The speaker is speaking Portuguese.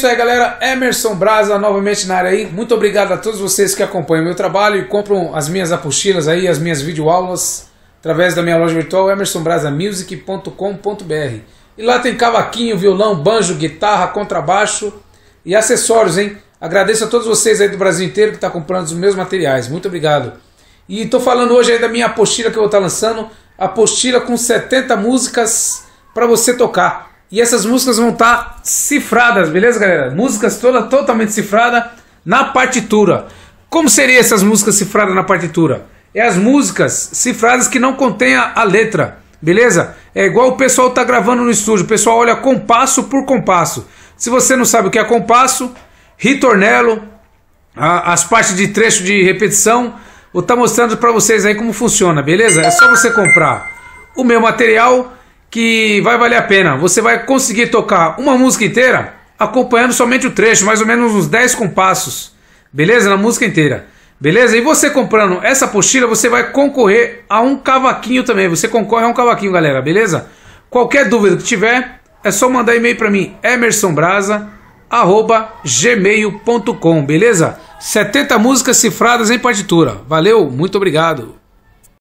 isso aí, galera. Emerson Brasa novamente na área aí. Muito obrigado a todos vocês que acompanham meu trabalho e compram as minhas apostilas aí, as minhas videoaulas, através da minha loja virtual emersonbrasamusic.com.br. E lá tem cavaquinho, violão, banjo, guitarra, contrabaixo e acessórios, hein? Agradeço a todos vocês aí do Brasil inteiro que está comprando os meus materiais. Muito obrigado. E estou falando hoje aí da minha apostila que eu vou estar tá lançando, apostila com 70 músicas para você tocar. E essas músicas vão estar tá cifradas, beleza, galera? Músicas toda totalmente cifrada na partitura. Como seriam essas músicas cifradas na partitura? É as músicas cifradas que não contém a, a letra, beleza? É igual o pessoal tá gravando no estúdio, o pessoal olha compasso por compasso. Se você não sabe o que é compasso, ritornelo, a, as partes de trecho de repetição, vou estar tá mostrando para vocês aí como funciona, beleza? É só você comprar o meu material que vai valer a pena. Você vai conseguir tocar uma música inteira acompanhando somente o trecho, mais ou menos uns 10 compassos, beleza? Na música inteira. Beleza? E você comprando essa apostila, você vai concorrer a um cavaquinho também. Você concorre a um cavaquinho, galera, beleza? Qualquer dúvida que tiver, é só mandar e-mail para mim, emersonbrasa@gmail.com, beleza? 70 músicas cifradas em partitura. Valeu, muito obrigado.